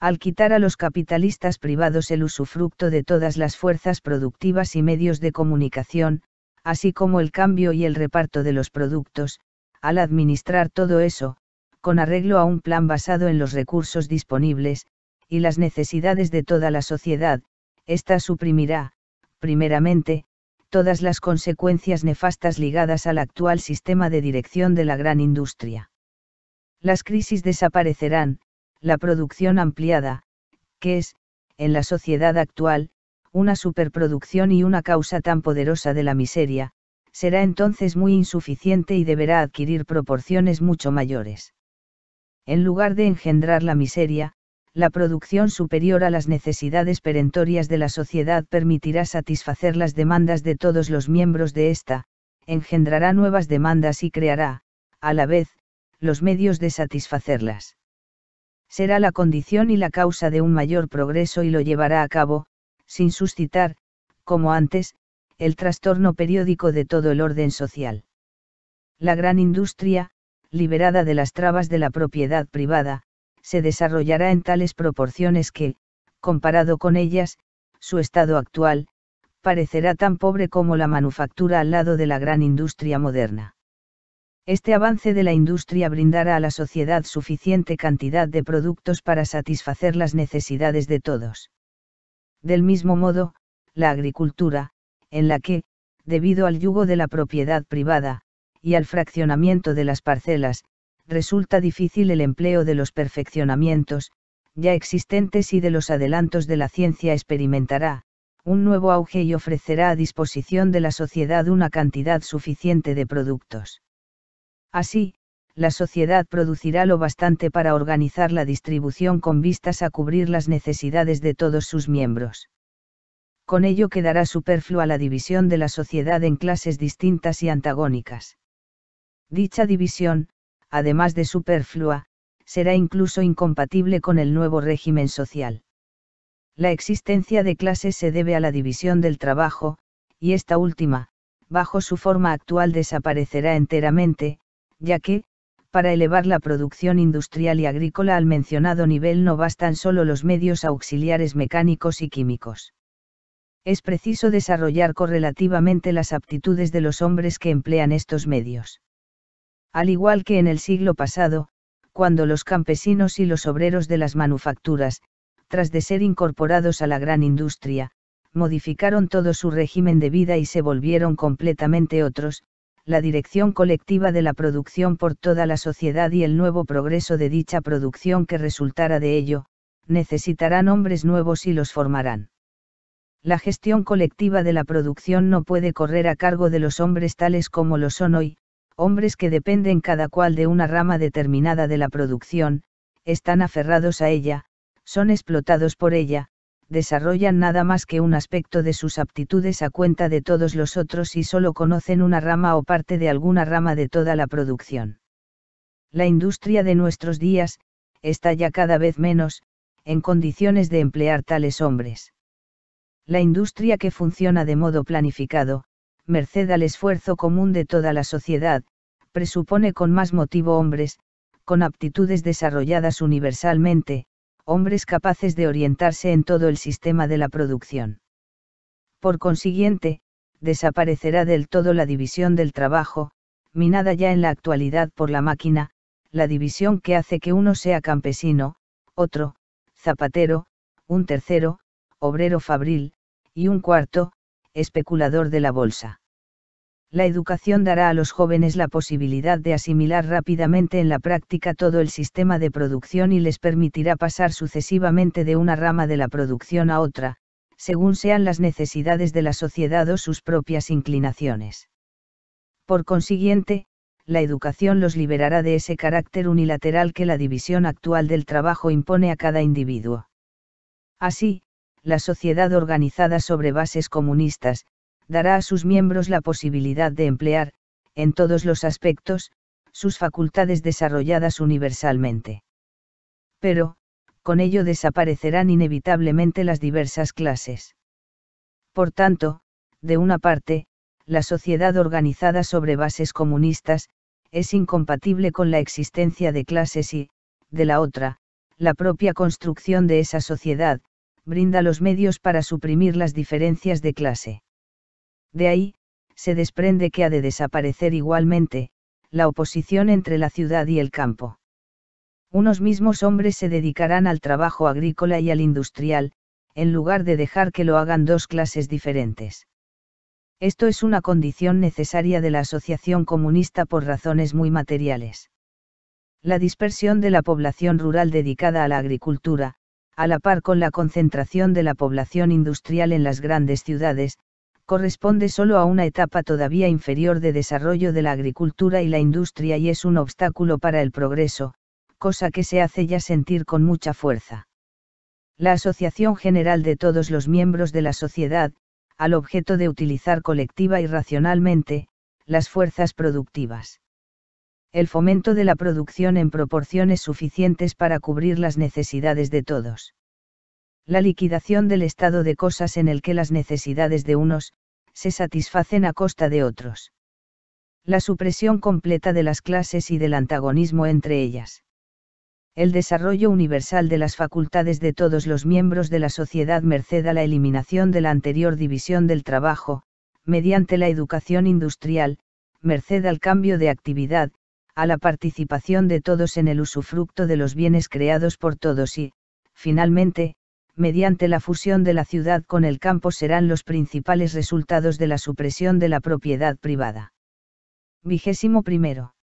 Al quitar a los capitalistas privados el usufructo de todas las fuerzas productivas y medios de comunicación, así como el cambio y el reparto de los productos, al administrar todo eso, con arreglo a un plan basado en los recursos disponibles, y las necesidades de toda la sociedad, ésta suprimirá, primeramente, todas las consecuencias nefastas ligadas al actual sistema de dirección de la gran industria. Las crisis desaparecerán, la producción ampliada, que es, en la sociedad actual, una superproducción y una causa tan poderosa de la miseria, será entonces muy insuficiente y deberá adquirir proporciones mucho mayores. En lugar de engendrar la miseria, la producción superior a las necesidades perentorias de la sociedad permitirá satisfacer las demandas de todos los miembros de ésta, engendrará nuevas demandas y creará, a la vez, los medios de satisfacerlas. Será la condición y la causa de un mayor progreso y lo llevará a cabo, sin suscitar, como antes, el trastorno periódico de todo el orden social. La gran industria, liberada de las trabas de la propiedad privada, se desarrollará en tales proporciones que, comparado con ellas, su estado actual, parecerá tan pobre como la manufactura al lado de la gran industria moderna. Este avance de la industria brindará a la sociedad suficiente cantidad de productos para satisfacer las necesidades de todos. Del mismo modo, la agricultura, en la que, debido al yugo de la propiedad privada, y al fraccionamiento de las parcelas, resulta difícil el empleo de los perfeccionamientos, ya existentes y de los adelantos de la ciencia experimentará, un nuevo auge y ofrecerá a disposición de la sociedad una cantidad suficiente de productos. Así, la sociedad producirá lo bastante para organizar la distribución con vistas a cubrir las necesidades de todos sus miembros. Con ello quedará superflua la división de la sociedad en clases distintas y antagónicas. Dicha división, además de superflua, será incluso incompatible con el nuevo régimen social. La existencia de clases se debe a la división del trabajo, y esta última, bajo su forma actual, desaparecerá enteramente, ya que, para elevar la producción industrial y agrícola al mencionado nivel no bastan solo los medios auxiliares mecánicos y químicos. Es preciso desarrollar correlativamente las aptitudes de los hombres que emplean estos medios al igual que en el siglo pasado, cuando los campesinos y los obreros de las manufacturas, tras de ser incorporados a la gran industria, modificaron todo su régimen de vida y se volvieron completamente otros, la dirección colectiva de la producción por toda la sociedad y el nuevo progreso de dicha producción que resultara de ello, necesitarán hombres nuevos y los formarán. La gestión colectiva de la producción no puede correr a cargo de los hombres tales como lo son hoy, hombres que dependen cada cual de una rama determinada de la producción, están aferrados a ella, son explotados por ella, desarrollan nada más que un aspecto de sus aptitudes a cuenta de todos los otros y solo conocen una rama o parte de alguna rama de toda la producción. La industria de nuestros días, está ya cada vez menos, en condiciones de emplear tales hombres. La industria que funciona de modo planificado, merced al esfuerzo común de toda la sociedad, presupone con más motivo hombres, con aptitudes desarrolladas universalmente, hombres capaces de orientarse en todo el sistema de la producción. Por consiguiente, desaparecerá del todo la división del trabajo, minada ya en la actualidad por la máquina, la división que hace que uno sea campesino, otro, zapatero, un tercero, obrero fabril, y un cuarto, especulador de la bolsa. La educación dará a los jóvenes la posibilidad de asimilar rápidamente en la práctica todo el sistema de producción y les permitirá pasar sucesivamente de una rama de la producción a otra, según sean las necesidades de la sociedad o sus propias inclinaciones. Por consiguiente, la educación los liberará de ese carácter unilateral que la división actual del trabajo impone a cada individuo. Así, la sociedad organizada sobre bases comunistas, dará a sus miembros la posibilidad de emplear, en todos los aspectos, sus facultades desarrolladas universalmente. Pero, con ello desaparecerán inevitablemente las diversas clases. Por tanto, de una parte, la sociedad organizada sobre bases comunistas, es incompatible con la existencia de clases y, de la otra, la propia construcción de esa sociedad, brinda los medios para suprimir las diferencias de clase. De ahí, se desprende que ha de desaparecer igualmente, la oposición entre la ciudad y el campo. Unos mismos hombres se dedicarán al trabajo agrícola y al industrial, en lugar de dejar que lo hagan dos clases diferentes. Esto es una condición necesaria de la asociación comunista por razones muy materiales. La dispersión de la población rural dedicada a la agricultura, a la par con la concentración de la población industrial en las grandes ciudades, corresponde solo a una etapa todavía inferior de desarrollo de la agricultura y la industria y es un obstáculo para el progreso, cosa que se hace ya sentir con mucha fuerza. La Asociación General de todos los miembros de la sociedad, al objeto de utilizar colectiva y racionalmente, las fuerzas productivas el fomento de la producción en proporciones suficientes para cubrir las necesidades de todos. La liquidación del estado de cosas en el que las necesidades de unos, se satisfacen a costa de otros. La supresión completa de las clases y del antagonismo entre ellas. El desarrollo universal de las facultades de todos los miembros de la sociedad merced a la eliminación de la anterior división del trabajo, mediante la educación industrial, merced al cambio de actividad, a la participación de todos en el usufructo de los bienes creados por todos y, finalmente, mediante la fusión de la ciudad con el campo serán los principales resultados de la supresión de la propiedad privada. Vigésimo primero.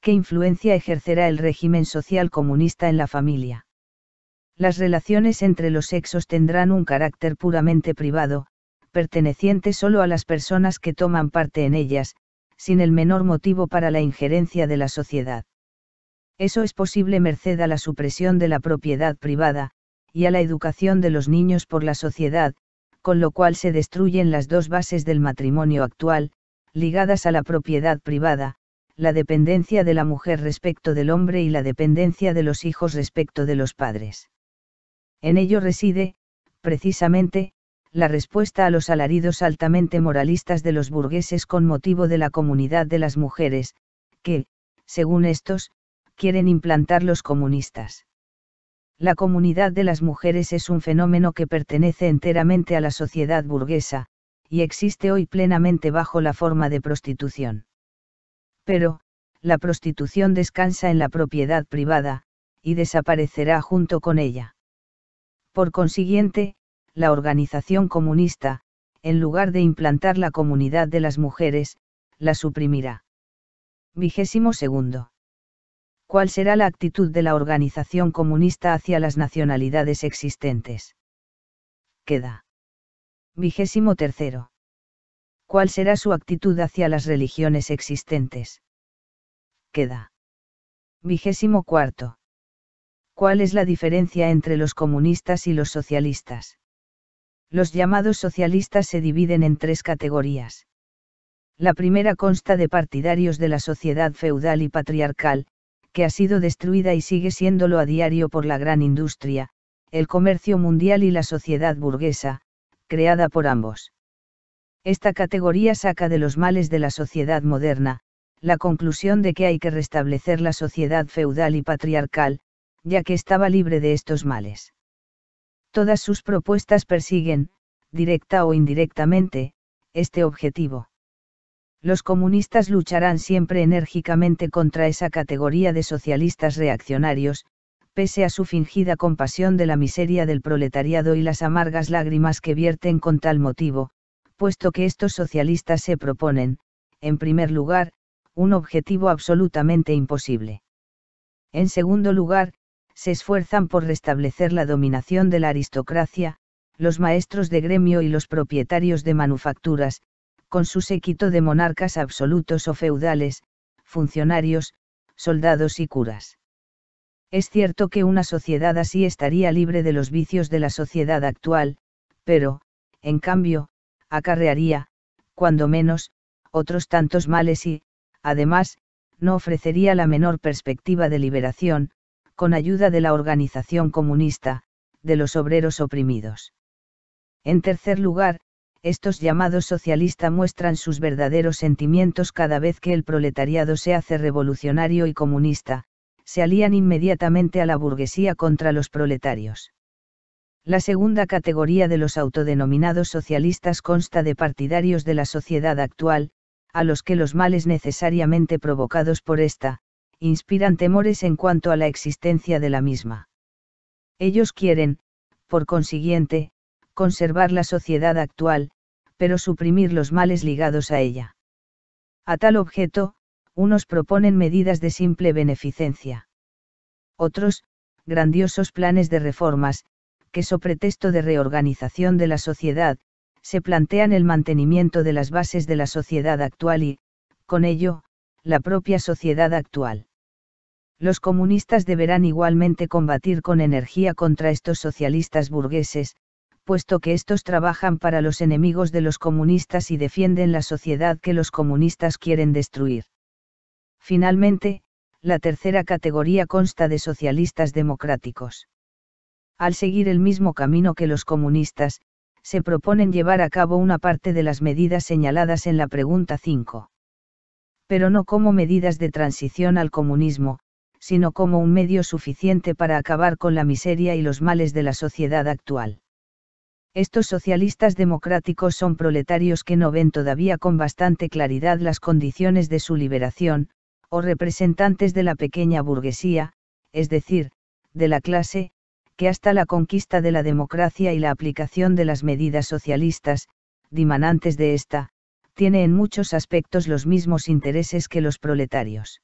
¿Qué influencia ejercerá el régimen social comunista en la familia? Las relaciones entre los sexos tendrán un carácter puramente privado, perteneciente solo a las personas que toman parte en ellas, sin el menor motivo para la injerencia de la sociedad. Eso es posible merced a la supresión de la propiedad privada, y a la educación de los niños por la sociedad, con lo cual se destruyen las dos bases del matrimonio actual, ligadas a la propiedad privada, la dependencia de la mujer respecto del hombre y la dependencia de los hijos respecto de los padres. En ello reside, precisamente, la respuesta a los alaridos altamente moralistas de los burgueses con motivo de la comunidad de las mujeres, que, según estos, quieren implantar los comunistas. La comunidad de las mujeres es un fenómeno que pertenece enteramente a la sociedad burguesa, y existe hoy plenamente bajo la forma de prostitución. Pero, la prostitución descansa en la propiedad privada, y desaparecerá junto con ella. Por consiguiente, la organización comunista, en lugar de implantar la comunidad de las mujeres, la suprimirá. 22. ¿Cuál será la actitud de la organización comunista hacia las nacionalidades existentes? Queda. Vigésimo ¿Cuál será su actitud hacia las religiones existentes? Queda. Vigésimo ¿Cuál es la diferencia entre los comunistas y los socialistas? los llamados socialistas se dividen en tres categorías. La primera consta de partidarios de la sociedad feudal y patriarcal, que ha sido destruida y sigue siéndolo a diario por la gran industria, el comercio mundial y la sociedad burguesa, creada por ambos. Esta categoría saca de los males de la sociedad moderna, la conclusión de que hay que restablecer la sociedad feudal y patriarcal, ya que estaba libre de estos males. Todas sus propuestas persiguen, directa o indirectamente, este objetivo. Los comunistas lucharán siempre enérgicamente contra esa categoría de socialistas reaccionarios, pese a su fingida compasión de la miseria del proletariado y las amargas lágrimas que vierten con tal motivo, puesto que estos socialistas se proponen, en primer lugar, un objetivo absolutamente imposible. En segundo lugar, se esfuerzan por restablecer la dominación de la aristocracia, los maestros de gremio y los propietarios de manufacturas, con su séquito de monarcas absolutos o feudales, funcionarios, soldados y curas. Es cierto que una sociedad así estaría libre de los vicios de la sociedad actual, pero, en cambio, acarrearía, cuando menos, otros tantos males y, además, no ofrecería la menor perspectiva de liberación, con ayuda de la organización comunista, de los obreros oprimidos. En tercer lugar, estos llamados socialistas muestran sus verdaderos sentimientos cada vez que el proletariado se hace revolucionario y comunista, se alían inmediatamente a la burguesía contra los proletarios. La segunda categoría de los autodenominados socialistas consta de partidarios de la sociedad actual, a los que los males necesariamente provocados por esta, inspiran temores en cuanto a la existencia de la misma. Ellos quieren, por consiguiente, conservar la sociedad actual, pero suprimir los males ligados a ella. A tal objeto, unos proponen medidas de simple beneficencia. Otros, grandiosos planes de reformas, que so pretexto de reorganización de la sociedad, se plantean el mantenimiento de las bases de la sociedad actual y, con ello, la propia sociedad actual. Los comunistas deberán igualmente combatir con energía contra estos socialistas burgueses, puesto que estos trabajan para los enemigos de los comunistas y defienden la sociedad que los comunistas quieren destruir. Finalmente, la tercera categoría consta de socialistas democráticos. Al seguir el mismo camino que los comunistas, se proponen llevar a cabo una parte de las medidas señaladas en la pregunta 5. Pero no como medidas de transición al comunismo, sino como un medio suficiente para acabar con la miseria y los males de la sociedad actual. Estos socialistas democráticos son proletarios que no ven todavía con bastante claridad las condiciones de su liberación, o representantes de la pequeña burguesía, es decir, de la clase, que hasta la conquista de la democracia y la aplicación de las medidas socialistas, dimanantes de esta, tiene en muchos aspectos los mismos intereses que los proletarios.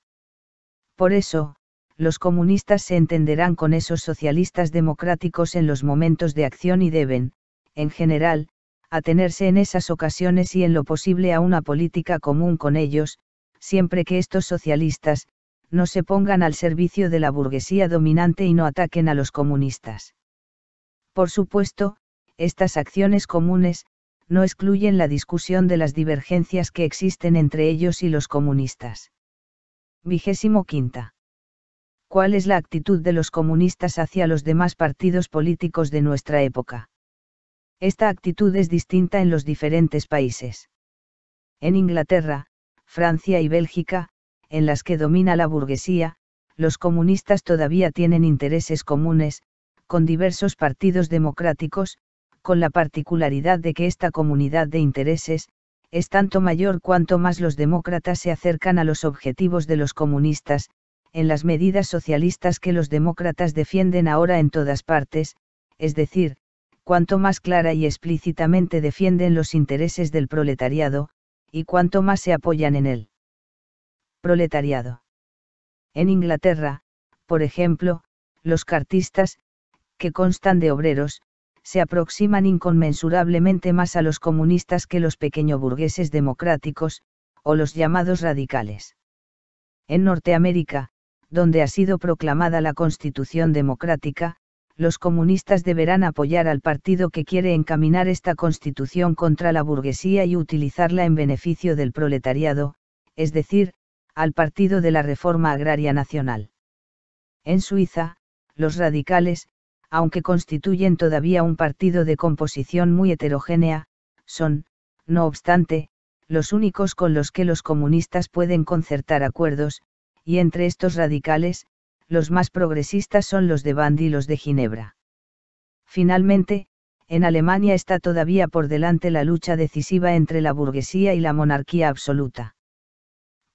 Por eso, los comunistas se entenderán con esos socialistas democráticos en los momentos de acción y deben, en general, atenerse en esas ocasiones y en lo posible a una política común con ellos, siempre que estos socialistas, no se pongan al servicio de la burguesía dominante y no ataquen a los comunistas. Por supuesto, estas acciones comunes, no excluyen la discusión de las divergencias que existen entre ellos y los comunistas. Vigésimo quinta. ¿Cuál es la actitud de los comunistas hacia los demás partidos políticos de nuestra época? Esta actitud es distinta en los diferentes países. En Inglaterra, Francia y Bélgica, en las que domina la burguesía, los comunistas todavía tienen intereses comunes, con diversos partidos democráticos, con la particularidad de que esta comunidad de intereses, es tanto mayor cuanto más los demócratas se acercan a los objetivos de los comunistas, en las medidas socialistas que los demócratas defienden ahora en todas partes, es decir, cuanto más clara y explícitamente defienden los intereses del proletariado, y cuanto más se apoyan en él. Proletariado. En Inglaterra, por ejemplo, los cartistas, que constan de obreros, se aproximan inconmensurablemente más a los comunistas que los burgueses democráticos, o los llamados radicales. En Norteamérica, donde ha sido proclamada la Constitución Democrática, los comunistas deberán apoyar al partido que quiere encaminar esta Constitución contra la burguesía y utilizarla en beneficio del proletariado, es decir, al Partido de la Reforma Agraria Nacional. En Suiza, los radicales, aunque constituyen todavía un partido de composición muy heterogénea, son, no obstante, los únicos con los que los comunistas pueden concertar acuerdos, y entre estos radicales, los más progresistas son los de Bandy y los de Ginebra. Finalmente, en Alemania está todavía por delante la lucha decisiva entre la burguesía y la monarquía absoluta.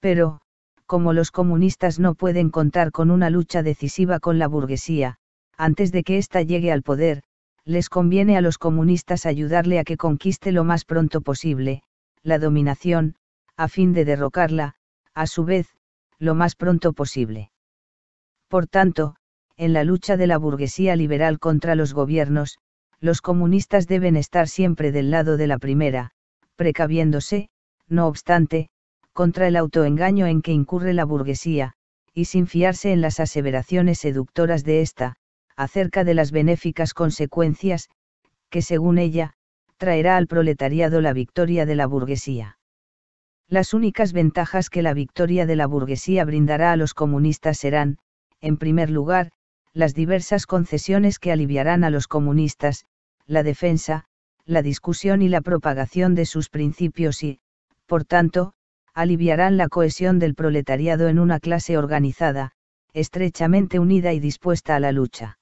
Pero, como los comunistas no pueden contar con una lucha decisiva con la burguesía, antes de que ésta llegue al poder, les conviene a los comunistas ayudarle a que conquiste lo más pronto posible, la dominación, a fin de derrocarla, a su vez, lo más pronto posible. Por tanto, en la lucha de la burguesía liberal contra los gobiernos, los comunistas deben estar siempre del lado de la primera, precaviéndose, no obstante, contra el autoengaño en que incurre la burguesía, y sin fiarse en las aseveraciones seductoras de ésta, acerca de las benéficas consecuencias, que según ella, traerá al proletariado la victoria de la burguesía. Las únicas ventajas que la victoria de la burguesía brindará a los comunistas serán, en primer lugar, las diversas concesiones que aliviarán a los comunistas, la defensa, la discusión y la propagación de sus principios y, por tanto, aliviarán la cohesión del proletariado en una clase organizada, estrechamente unida y dispuesta a la lucha.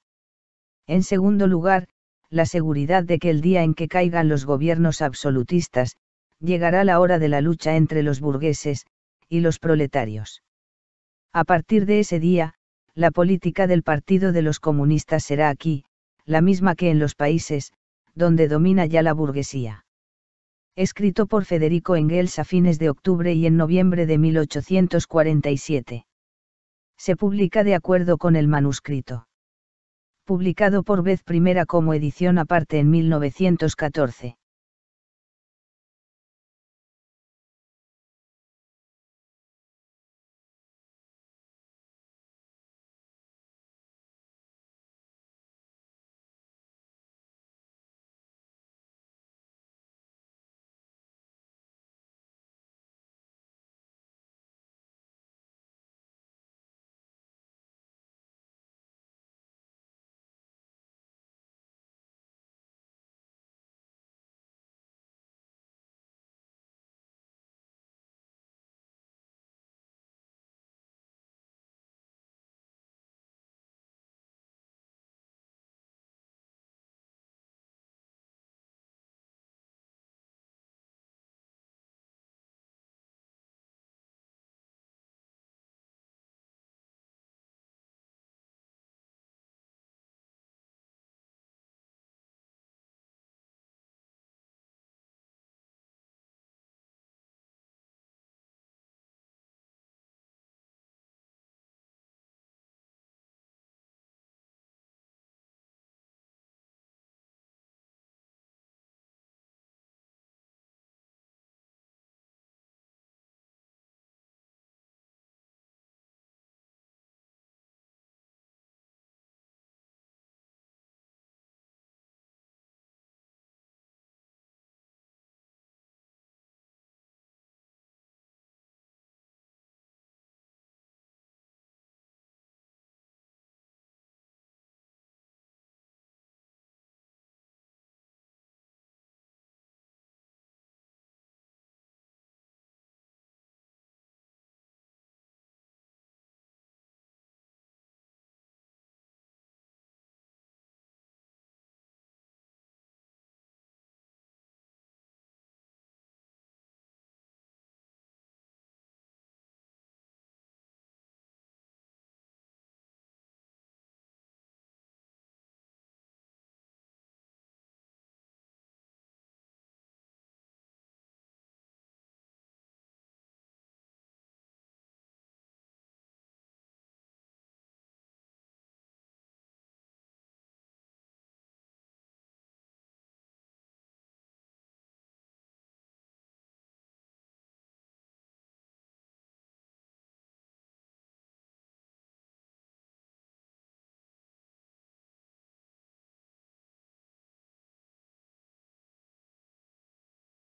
En segundo lugar, la seguridad de que el día en que caigan los gobiernos absolutistas, llegará la hora de la lucha entre los burgueses y los proletarios. A partir de ese día, la política del Partido de los Comunistas será aquí, la misma que en los países, donde domina ya la burguesía. Escrito por Federico Engels a fines de octubre y en noviembre de 1847. Se publica de acuerdo con el manuscrito. Publicado por vez primera como edición aparte en 1914.